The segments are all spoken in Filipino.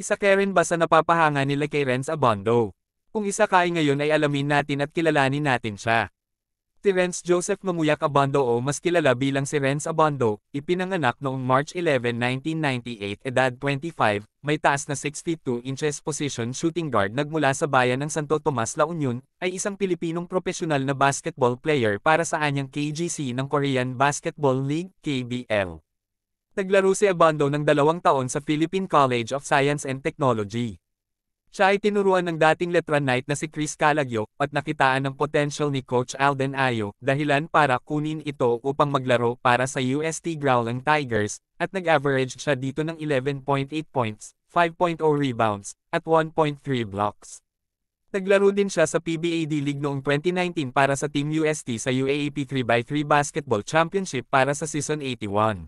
Isa ka rin ba sa napapahanga nila kay Renz Abondo? Kung isa ka ngayon ay alamin natin at kilalanin natin siya. Si Renz Joseph Mamuyak Abondo o mas kilala bilang si Renz Abondo, ipinanganak noong March 11, 1998, edad 25, may taas na 62 inches position shooting guard nagmula sa bayan ng Santo Tomas La Union, ay isang Pilipinong profesional na basketball player para sa anyang KGC ng Korean Basketball League, KBL. Naglaro si Abando ng dalawang taon sa Philippine College of Science and Technology. Siya ay tinuruan ng dating Letran Knight na si Chris Calagyo at nakitaan ng potential ni Coach Alden Ayo dahilan para kunin ito upang maglaro para sa UST Growling Tigers at nag-average siya dito ng 11.8 points, 5.0 rebounds, at 1.3 blocks. Naglaro din siya sa PBA D-League noong 2019 para sa Team UST sa UAAP 3x3 Basketball Championship para sa Season 81.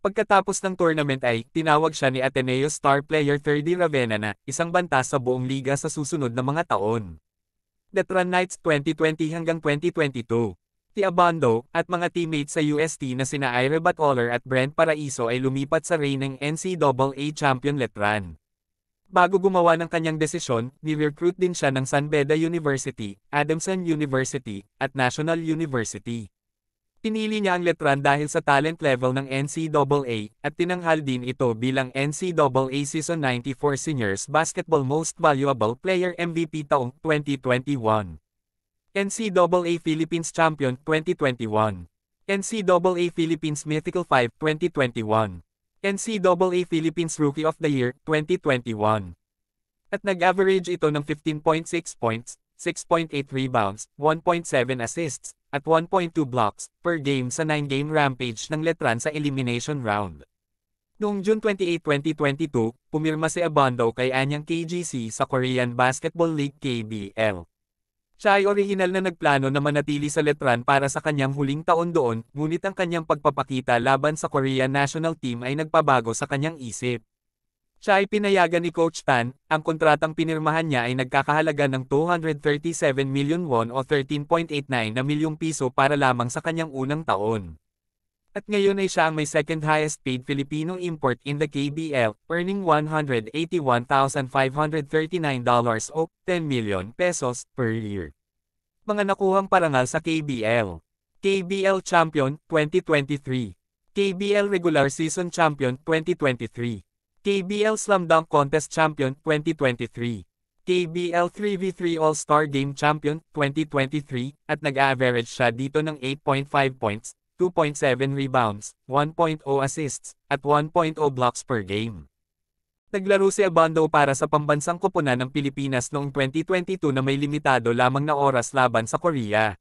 Pagkatapos ng tournament ay, tinawag siya ni Ateneo star player 30 Ravena na, isang banta sa buong liga sa susunod na mga taon. The Tran Knights 2020 hanggang 2022. Ti Abando at mga teammates sa UST na sina Ira Batoller at Brent Paraiso ay lumipat sa reigning NCAA champion Letran. Bago gumawa ng kanyang desisyon, ni-recruit din siya ng San Beda University, Adamson University, at National University. Pinili niya ang letran dahil sa talent level ng NCAA, at tinanghal din ito bilang NCAA Season 94 Seniors Basketball Most Valuable Player MVP taong 2021. NCAA Philippines Champion 2021. NCAA Philippines Mythical 5 2021. NCAA Philippines Rookie of the Year 2021. At nag-average ito ng 15.6 points, 6.8 rebounds, 1.7 assists, at 1.2 blocks per game sa 9-game rampage ng Letran sa elimination round. Noong June 28, 2022, pumirma si Abando kay Anyang KGC sa Korean Basketball League KBL. Siya ay orihinal na nagplano na manatili sa Letran para sa kanyang huling taon doon, ngunit ang kanyang pagpapakita laban sa Korean national team ay nagpabago sa kanyang isip. Siya ay pinayagan ni Coach Pan, ang kontratang pinirmahan niya ay nagkakahalaga ng 237 million won o 13.89 na milyong piso para lamang sa kanyang unang taon. At ngayon ay siya ang may second highest paid Filipino import in the KBL, earning $181,539 o 10 million pesos per year. Mga nakuhang parangal sa KBL. KBL Champion 2023. KBL Regular Season Champion 2023. TBL Slam Dunk Contest Champion 2023, TBL 3v3 All-Star Game Champion 2023, at nag-average siya dito ng 8.5 points, 2.7 rebounds, 1.0 assists, at 1.0 blocks per game. Naglaro si Abando para sa pambansang kupunan ng Pilipinas noong 2022 na may limitado lamang na oras laban sa Korea.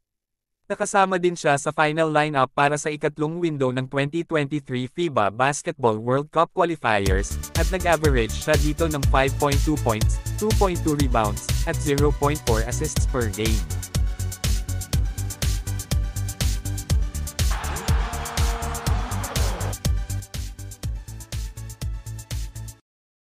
Nakasama din siya sa final lineup para sa ikatlong window ng 2023 FIBA Basketball World Cup qualifiers, at nag-average siya dito ng 5.2 points, 2.2 rebounds, at 0.4 assists per game.